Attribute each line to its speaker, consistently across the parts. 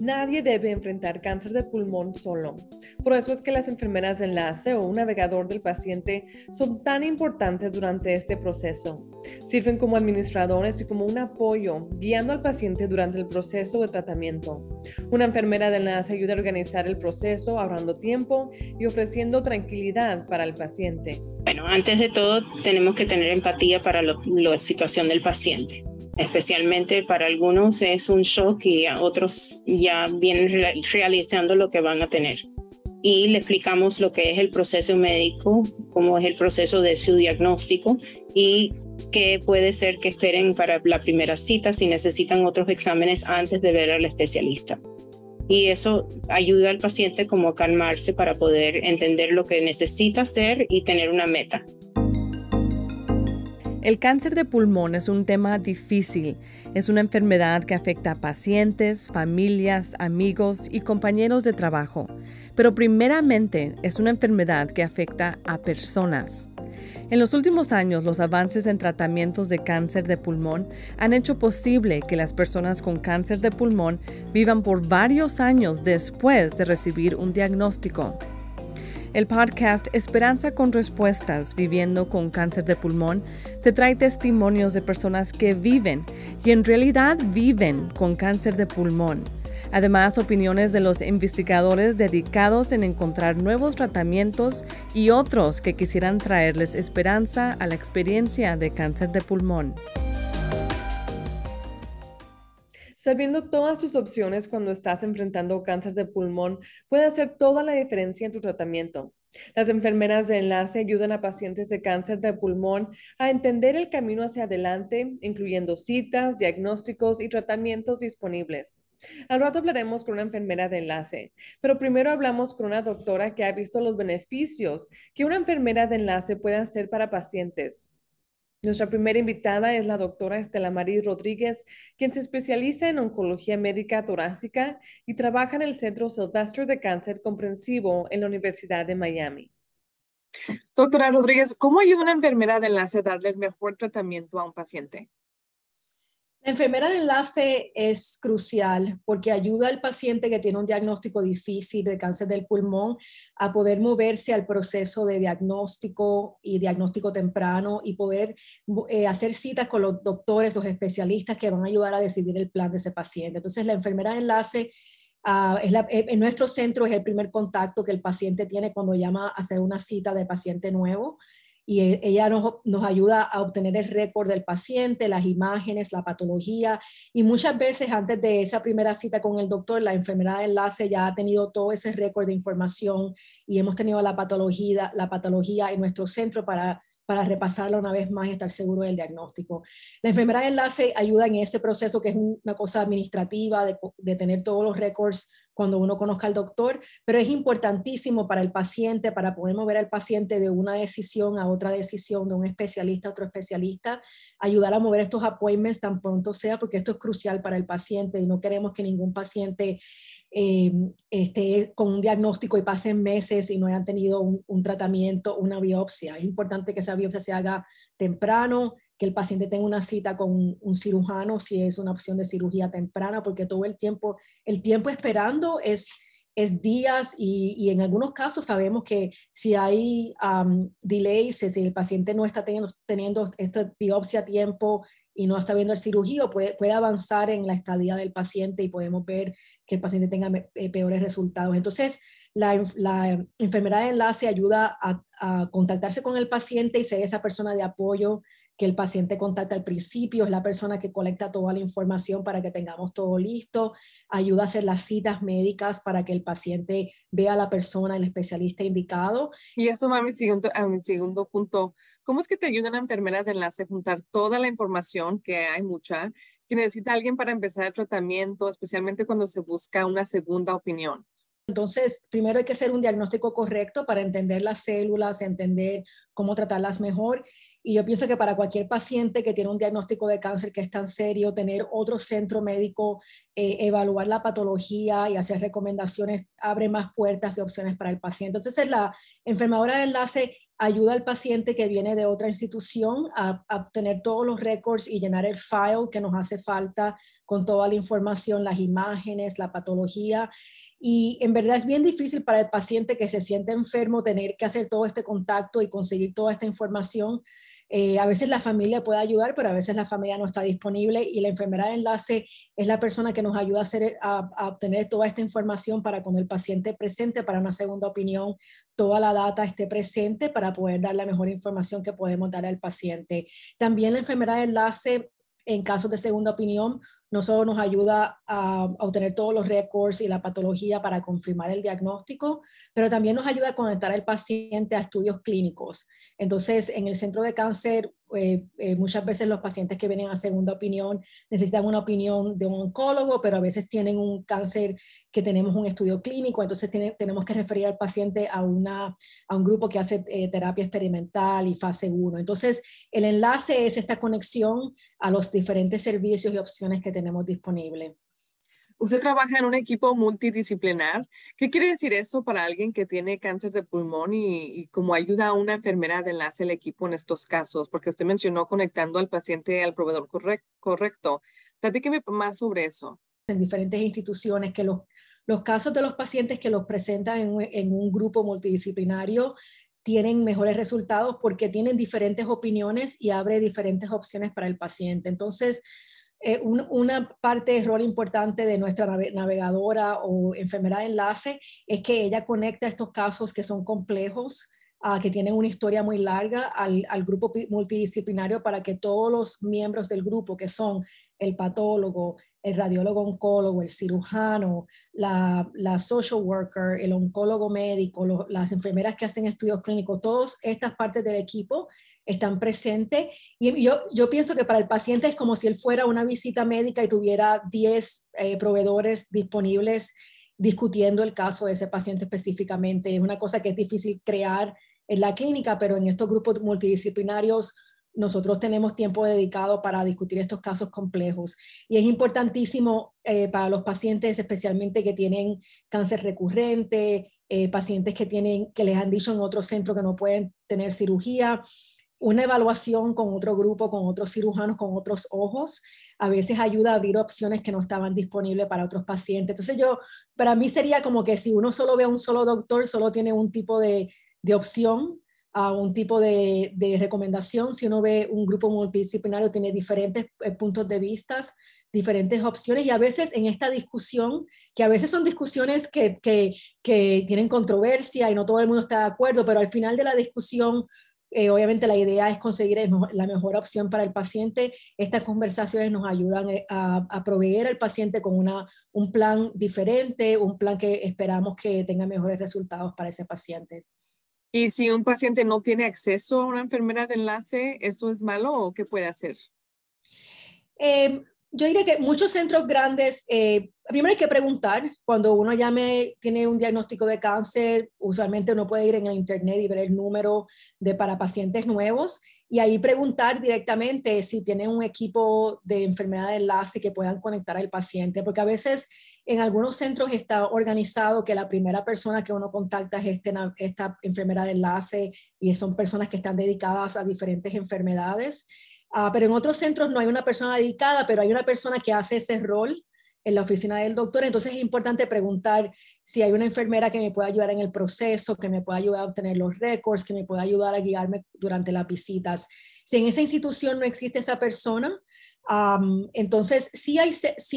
Speaker 1: Nadie debe enfrentar cáncer de pulmón solo. Por eso es que las enfermeras de enlace o un navegador del paciente son tan importantes durante este proceso. Sirven como administradores y como un apoyo, guiando al paciente durante el proceso de tratamiento. Una enfermera de enlace ayuda a organizar el proceso, ahorrando tiempo y ofreciendo tranquilidad para el paciente.
Speaker 2: Bueno, antes de todo tenemos que tener empatía para la situación del paciente especialmente para algunos es un shock y a otros ya vienen realizando lo que van a tener. Y le explicamos lo que es el proceso médico, cómo es el proceso de su diagnóstico y qué puede ser que esperen para la primera cita si necesitan otros exámenes antes de ver al especialista. Y eso ayuda al paciente como a calmarse para poder entender lo que necesita hacer y tener una meta.
Speaker 1: El cáncer de pulmón es un tema difícil. Es una enfermedad que afecta a pacientes, familias, amigos y compañeros de trabajo. Pero primeramente es una enfermedad que afecta a personas. En los últimos años, los avances en tratamientos de cáncer de pulmón han hecho posible que las personas con cáncer de pulmón vivan por varios años después de recibir un diagnóstico. El podcast Esperanza con Respuestas, Viviendo con Cáncer de Pulmón, te trae testimonios de personas que viven y en realidad viven con cáncer de pulmón. Además, opiniones de los investigadores dedicados en encontrar nuevos tratamientos y otros que quisieran traerles esperanza a la experiencia de cáncer de pulmón. Sabiendo todas tus opciones cuando estás enfrentando cáncer de pulmón puede hacer toda la diferencia en tu tratamiento. Las enfermeras de enlace ayudan a pacientes de cáncer de pulmón a entender el camino hacia adelante, incluyendo citas, diagnósticos y tratamientos disponibles. Al rato hablaremos con una enfermera de enlace, pero primero hablamos con una doctora que ha visto los beneficios que una enfermera de enlace puede hacer para pacientes. Nuestra primera invitada es la doctora Estela Marie Rodríguez, quien se especializa en oncología médica torácica y trabaja en el Centro Silvestre de Cáncer Comprensivo en la Universidad de Miami. Doctora Rodríguez, ¿cómo ayuda una enfermera de enlace a darle mejor tratamiento a un paciente?
Speaker 3: La enfermera de enlace es crucial porque ayuda al paciente que tiene un diagnóstico difícil de cáncer del pulmón a poder moverse al proceso de diagnóstico y diagnóstico temprano y poder eh, hacer citas con los doctores, los especialistas que van a ayudar a decidir el plan de ese paciente. Entonces, la enfermera de enlace ah, eh, en nuestro centro es el primer contacto que el paciente tiene cuando llama a hacer una cita de paciente nuevo y e, ella nos, ayuda a obtener el récord del paciente, las imágenes, la patología y muchas veces antes de esa primera cita con el doctor, la enfermera de enlace ya ha tenido todo ese récord de información y hemos tenido la patología, en nuestro centro para para repasarla una vez más y estar seguro del diagnóstico. La enfermera de enlace ayuda en ese proceso que es una cosa administrativa de tener todos los récords cuando uno conozca al doctor, pero es importantísimo para el paciente, para poder mover al paciente de una decisión a otra decisión, de un especialista a otro especialista, ayudar a mover estos appointments tan pronto sea, porque esto es crucial para el paciente y no queremos que ningún paciente eh, esté con un diagnóstico y pasen meses y no hayan tenido un tratamiento, una biopsia. Es importante que esa biopsia se haga temprano, que el paciente tenga una cita con un cirujano si es una opción de cirugía temprana, porque todo el tiempo, el tiempo esperando es, es días y, en algunos casos sabemos que si hay um, delays, si el paciente no está teniendo, esta biopsia a tiempo y no está viendo el cirugía, puede, puede avanzar en la estadía del paciente y podemos ver que el paciente tenga eh, peores resultados. Entonces, la, la, enfermera de enlace ayuda a, a, contactarse con el paciente y ser esa persona de apoyo que el paciente contacta al principio, es la persona que colecta toda la información para que tengamos todo listo, ayuda a hacer las citas médicas para que el paciente vea a la persona, el especialista indicado. Y eso va a mi segundo, a mi segundo punto. ¿Cómo es que te ayudan a enfermeras de enlace a juntar
Speaker 1: toda la información, que hay mucha, que necesita alguien para empezar el tratamiento, especialmente
Speaker 3: cuando se busca una segunda opinión? Entonces, primero hay que hacer un diagnóstico correcto para entender las células, entender cómo tratarlas mejor y yo pienso que para cualquier paciente que tiene un diagnóstico de cáncer que es tan serio, tener otro centro médico, eh, evaluar la patología y hacer recomendaciones abre más puertas y opciones para el paciente. Entonces, la enfermadora de enlace ayuda al paciente que viene de otra institución a, a obtener todos los récords y llenar el file que nos hace falta con toda la información, las imágenes, la patología. Y en verdad es bien difícil para el paciente que se siente enfermo tener que hacer todo este contacto y conseguir toda esta información. Eh, a veces la familia puede ayudar, pero a veces la familia no está disponible y la enfermera de enlace es la persona que nos ayuda a, a, obtener toda esta información para cuando el paciente presente para una segunda opinión, toda la data esté presente para poder dar la mejor información que podemos dar al paciente. También la enfermera de enlace en casos de segunda opinión, no solo nos ayuda a, obtener todos los récords y la patología para confirmar el diagnóstico, pero también nos ayuda a conectar al paciente a estudios clínicos. Entonces, en el centro de cáncer, eh, eh, muchas veces los pacientes que vienen a segunda opinión necesitan una opinión de un oncólogo, pero a veces tienen un cáncer que tenemos un estudio clínico, entonces tenemos que referir al paciente a, un grupo que hace eh, terapia experimental y fase 1. Entonces, el enlace es esta conexión a los diferentes servicios y opciones que tenemos disponibles usted
Speaker 1: trabaja en un equipo multidisciplinar. ¿Qué quiere decir eso para alguien que tiene cáncer de pulmón y, cómo ayuda a una enfermera de enlace el equipo en estos casos? Porque usted mencionó conectando al paciente al proveedor correcto. Platíqueme más sobre eso.
Speaker 3: En diferentes instituciones que los, los casos de los pacientes que los presentan en un grupo multidisciplinario tienen mejores resultados porque tienen diferentes opiniones y abre diferentes opciones para el paciente. Entonces, eh, una parte de rol importante de nuestra navegadora o enfermera de enlace es que ella conecta estos casos que son complejos, ah, que tienen una historia muy larga, al, grupo multidisciplinario para que todos los miembros del grupo, que son el patólogo, el radiólogo oncólogo, el cirujano, la, social worker, el oncólogo médico, las enfermeras que hacen estudios clínicos, todas estas partes del equipo están presentes. Y em, yo, pienso que para el paciente es como si él fuera una visita médica y tuviera 10 eh, proveedores disponibles discutiendo el caso de ese paciente específicamente. Es una cosa que es difícil crear en la clínica, pero en estos grupos multidisciplinarios nosotros tenemos tiempo dedicado para discutir estos casos complejos. Y es importantísimo eh, para los pacientes, especialmente que tienen cáncer recurrente, eh, pacientes que, tienen, que les han dicho en otro centro que no pueden tener cirugía, una evaluación con otro grupo, con otros cirujanos, con otros ojos, a veces ayuda a abrir opciones que no estaban disponibles para otros pacientes. Entonces yo, para mí sería como que si uno solo ve a un solo doctor, solo tiene un tipo de, opción, a un tipo de, recomendación. Si uno ve un grupo multidisciplinario, tiene diferentes eh, puntos de vista, diferentes opciones y a veces en esta discusión, que a veces son discusiones que, que tienen controversia y no todo el mundo está de acuerdo, pero al final de la discusión eh, obviamente la idea es conseguir la mejor opción para el paciente. Estas conversaciones nos ayudan eh, a, proveer al paciente con una, un plan diferente, un plan que esperamos que tenga mejores resultados para ese paciente.
Speaker 1: ¿Y si un paciente no tiene acceso a una enfermera de enlace, eso es malo o qué puede hacer?
Speaker 3: Em, yo diría que muchos centros grandes, eh, primero hay que preguntar, cuando uno llame, tiene un diagnóstico de cáncer, usualmente uno puede ir en el internet y ver el número de para pacientes nuevos y ahí preguntar directamente si tienen un equipo de enfermedad de enlace que puedan conectar al paciente, porque a veces en algunos centros está organizado que la primera persona que uno contacta es este, esta enfermera de enlace y son personas que están dedicadas a diferentes enfermedades. Ah, pero en otros centros no hay una persona dedicada, pero hay una persona que hace ese rol en la oficina del doctor. Entonces es importante preguntar si hay una enfermera que me pueda ayudar en el proceso, que me pueda ayudar a obtener los récords, que me pueda ayudar a guiarme durante las visitas. Si en esa institución no existe esa persona, entonces, si hay,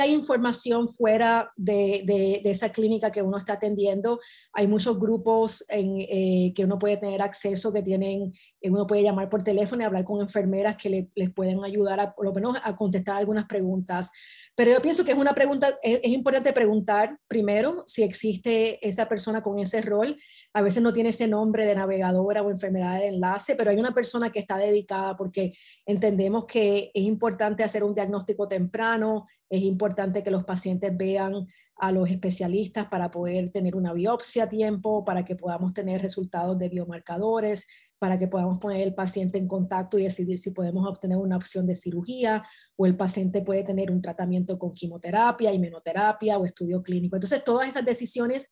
Speaker 3: hay información fuera de, esa clínica que uno está atendiendo. Hay muchos grupos en, eh, que uno puede tener acceso, que tienen, eh, uno puede llamar por teléfono y hablar con enfermeras que les pueden ayudar lo menos a contestar algunas preguntas. Pero yo pienso que es una pregunta, es, importante preguntar primero si existe esa persona con ese rol. A veces no tiene ese nombre de navegadora o enfermedad de enlace, pero hay una persona que está dedicada porque entendemos que es importante hacer un diagnóstico temprano, es importante que los pacientes vean a los especialistas para poder tener una biopsia a tiempo, para que podamos tener resultados de biomarcadores, para que podamos poner el paciente en contacto y decidir si podemos obtener una opción de cirugía o el paciente puede tener un tratamiento con quimioterapia, inmunoterapia o estudio clínico. Entonces, todas esas decisiones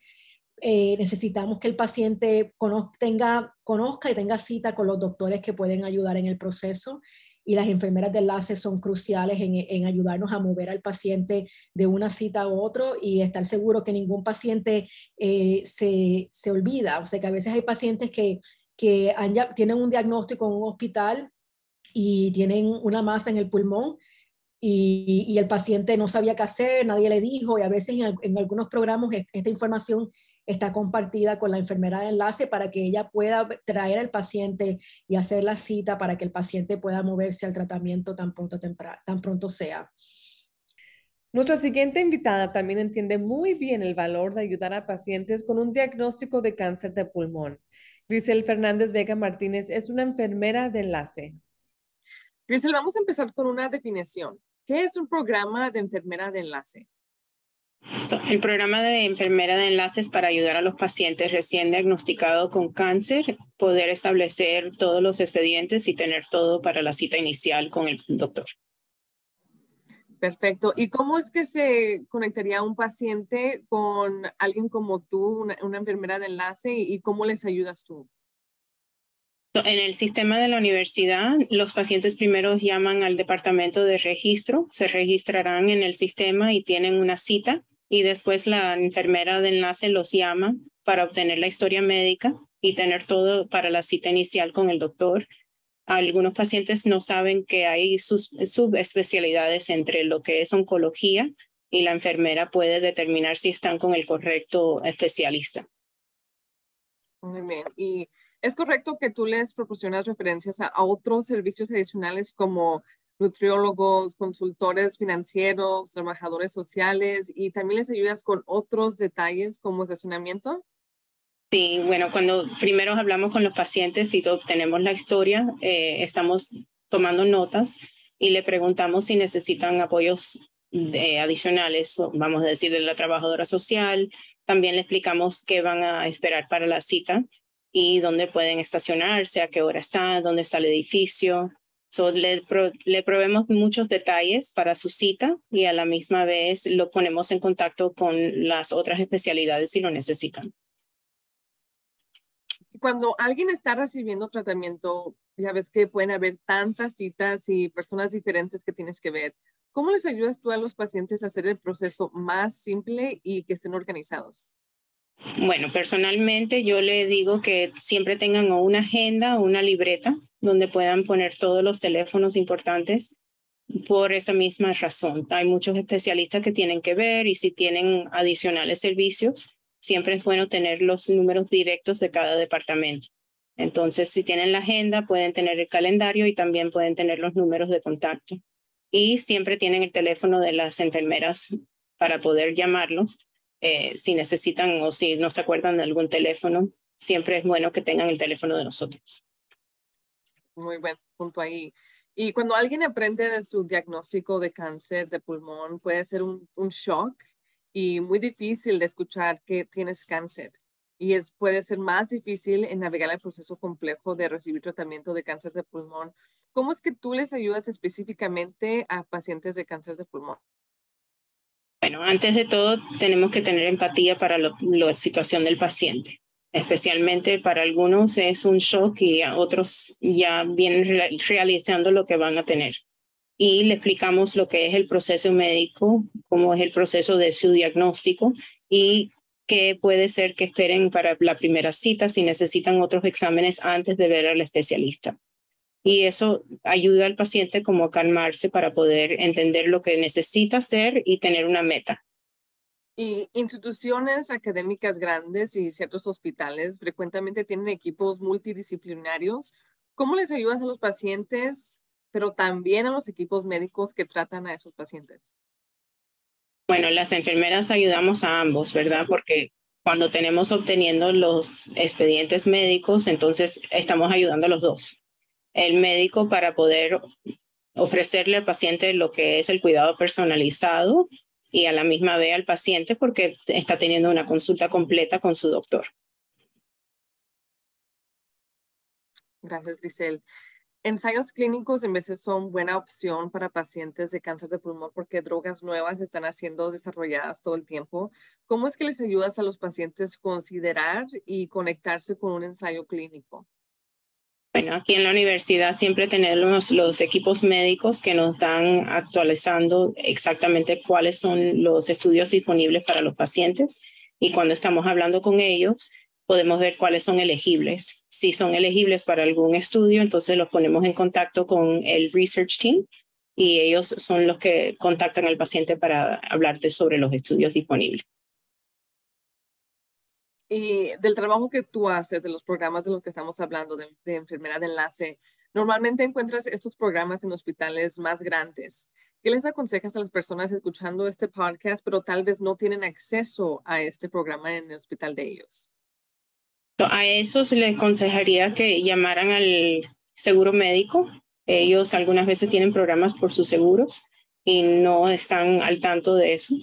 Speaker 3: eh, necesitamos que el paciente tenga, conozca y tenga cita con los doctores que pueden ayudar en el proceso y las enfermeras de enlace son cruciales en, en, ayudarnos a mover al paciente de una cita a otro y estar seguro que ningún paciente eh, se, se, olvida. O sea que a veces hay pacientes que, que tienen un diagnóstico en un hospital y tienen una masa en el pulmón y, y, el paciente no sabía qué hacer, nadie le dijo, y a veces en, en algunos programas esta información está compartida con la enfermera de enlace para que ella pueda traer al paciente y hacer la cita para que el paciente pueda moverse al tratamiento tan pronto, tan pronto sea. Nuestra siguiente invitada también entiende
Speaker 1: muy bien el valor de ayudar a pacientes con un diagnóstico de cáncer de pulmón. Grisel Fernández Vega Martínez es una enfermera de enlace. Grisel, vamos a empezar con una definición. ¿Qué es un programa de enfermera de enlace?
Speaker 2: El programa de enfermera de enlaces para ayudar a los pacientes recién diagnosticados con cáncer, poder establecer todos los expedientes y tener todo para la cita inicial con el doctor.
Speaker 1: Perfecto. ¿Y cómo es que se conectaría un paciente con alguien como tú, una, enfermera de enlace, y cómo les ayudas tú?
Speaker 2: En el sistema de la universidad, los pacientes primero llaman al departamento de registro, se registrarán en el sistema y tienen una cita y después la enfermera de enlace los llama para obtener la historia médica y tener todo para la cita inicial con el doctor. Algunos pacientes no saben que hay sus subespecialidades entre lo que es oncología y la enfermera puede determinar si están con el correcto especialista.
Speaker 1: Muy ¿Y es correcto que tú les proporcionas referencias a otros servicios adicionales como nutriólogos, consultores financieros, trabajadores sociales y también les ayudas con otros detalles como estacionamiento.
Speaker 2: Sí, bueno, cuando primero hablamos con los pacientes y obtenemos la historia, eh, estamos tomando notas y le preguntamos si necesitan apoyos eh, adicionales, vamos a decir, de la trabajadora social. También le explicamos qué van a esperar para la cita y dónde pueden estacionarse, a qué hora está, dónde está el edificio, le, probemos muchos detalles para su cita y a la misma vez lo ponemos en contacto con las otras especialidades si lo necesitan.
Speaker 1: Cuando alguien está recibiendo tratamiento, ya ves que pueden haber tantas citas y personas diferentes que tienes que ver. ¿Cómo les ayudas tú a los pacientes a hacer el proceso más simple y que estén organizados?
Speaker 2: Bueno, personalmente yo le digo que siempre tengan una agenda o una libreta donde puedan poner todos los teléfonos importantes por esa misma razón. Hay muchos especialistas que tienen que ver y si tienen adicionales servicios, siempre es bueno tener los números directos de cada departamento. Entonces, si tienen la agenda, pueden tener el calendario y también pueden tener los números de contacto. Y siempre tienen el teléfono de las enfermeras para poder llamarlos eh, si necesitan o si no se acuerdan de algún teléfono. Siempre es bueno que tengan el teléfono de nosotros
Speaker 1: muy buen punto ahí. Y cuando alguien aprende de su diagnóstico de cáncer de pulmón, puede ser un, shock y muy difícil de escuchar que tienes cáncer. Y es, puede ser más difícil en navegar el proceso complejo de recibir tratamiento de cáncer de pulmón. ¿Cómo es que tú les ayudas específicamente a pacientes de cáncer de pulmón?
Speaker 2: Bueno, antes de todo, tenemos que tener empatía para la situación del paciente especialmente para algunos es un shock y a otros ya vienen realizando lo que van a tener. Y le explicamos lo que es el proceso médico, cómo es el proceso de su diagnóstico y qué puede ser que esperen para la primera cita si necesitan otros exámenes antes de ver al especialista. Y eso ayuda al paciente como a calmarse para poder entender lo que necesita hacer y tener una meta
Speaker 1: y instituciones académicas grandes y ciertos hospitales frecuentemente tienen equipos multidisciplinarios. ¿Cómo les ayudas a los pacientes, pero también a los equipos médicos que tratan a esos pacientes?
Speaker 2: Bueno, las enfermeras ayudamos a ambos, ¿verdad? Porque cuando tenemos obteniendo los expedientes médicos, entonces estamos ayudando a los dos. El médico para poder ofrecerle al paciente lo que es el cuidado personalizado y a la misma vez al paciente porque está teniendo una consulta completa con su doctor.
Speaker 1: Gracias, Grisel. Ensayos clínicos en veces son buena opción para pacientes de cáncer de pulmón porque drogas nuevas están siendo desarrolladas todo el tiempo. ¿Cómo es que les ayudas a los pacientes considerar y conectarse con un ensayo clínico?
Speaker 2: Bueno, aquí en la universidad siempre tenemos los equipos médicos que nos dan actualizando exactamente cuáles son los estudios disponibles para los pacientes y cuando estamos hablando con ellos podemos ver cuáles son elegibles. Si son elegibles para algún estudio, entonces los ponemos en contacto con el research team y ellos son los que contactan al paciente para hablarte sobre los estudios disponibles.
Speaker 1: Y del trabajo que tú haces, de los programas de los que estamos hablando, de, Enfermera de enlace, normalmente encuentras estos programas en hospitales más grandes. ¿Qué les aconsejas a las personas escuchando este podcast, pero tal vez no tienen acceso a este programa en el hospital de ellos?
Speaker 2: A eso les aconsejaría que llamaran al seguro médico. Ellos algunas veces tienen programas por sus seguros y no están al tanto de eso.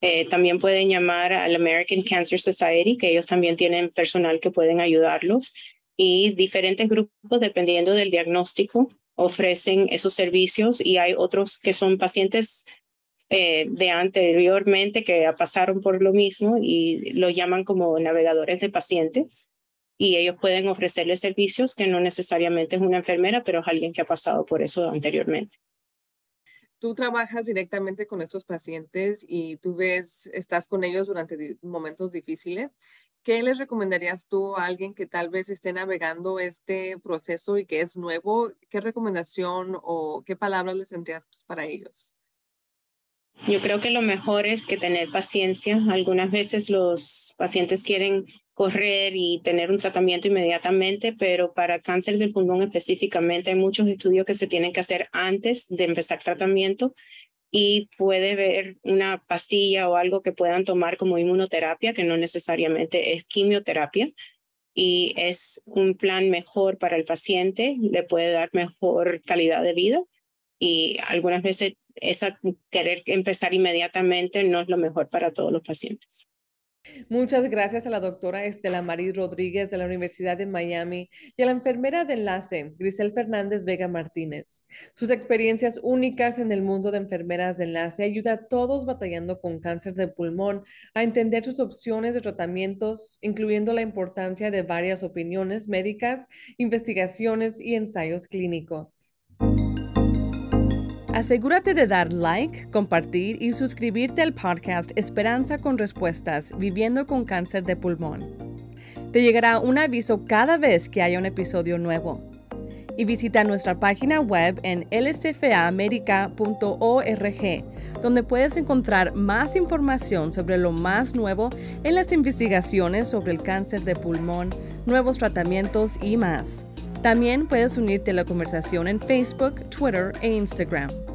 Speaker 2: Eh, también pueden llamar al American Cancer Society, que ellos también tienen personal que pueden ayudarlos. Y diferentes grupos, dependiendo del diagnóstico, ofrecen esos servicios y hay otros que son pacientes eh, de anteriormente que pasaron por lo mismo y lo llaman como navegadores de pacientes y ellos pueden ofrecerles servicios que no necesariamente es una enfermera, pero es alguien que ha pasado por eso anteriormente
Speaker 1: tú trabajas directamente con estos pacientes y tú ves, estás con ellos durante momentos difíciles. ¿Qué les recomendarías tú a alguien que tal vez esté navegando este proceso y que es nuevo? ¿Qué recomendación o qué palabras les tendrías pues, para ellos?
Speaker 2: Yo creo que lo mejor es que tener paciencia. Algunas veces los pacientes quieren correr y tener un tratamiento inmediatamente, pero para cáncer del pulmón específicamente hay muchos estudios que se tienen que hacer antes de empezar tratamiento y puede haber una pastilla o algo que puedan tomar como inmunoterapia, que no necesariamente es quimioterapia, y es un plan mejor para el paciente, le puede dar mejor calidad de vida y algunas veces esa querer empezar inmediatamente no es lo mejor para todos los pacientes.
Speaker 1: Muchas gracias a la doctora Estela Maris Rodríguez de la Universidad de Miami y a la enfermera de enlace Grisel Fernández Vega Martínez. Sus experiencias únicas en el mundo de enfermeras de enlace ayuda a todos batallando con cáncer de pulmón a entender sus opciones de tratamientos, incluyendo la importancia de varias opiniones médicas, investigaciones y ensayos clínicos. Asegúrate de dar like, compartir y suscribirte al podcast Esperanza con Respuestas Viviendo con Cáncer de Pulmón. Te llegará un aviso cada vez que haya un episodio nuevo. Y visita nuestra página web en lsfaamerica.org, donde puedes encontrar más información sobre lo más nuevo en las investigaciones sobre el cáncer de pulmón, nuevos tratamientos y más. También puedes unirte a la conversación en Facebook, Twitter e Instagram.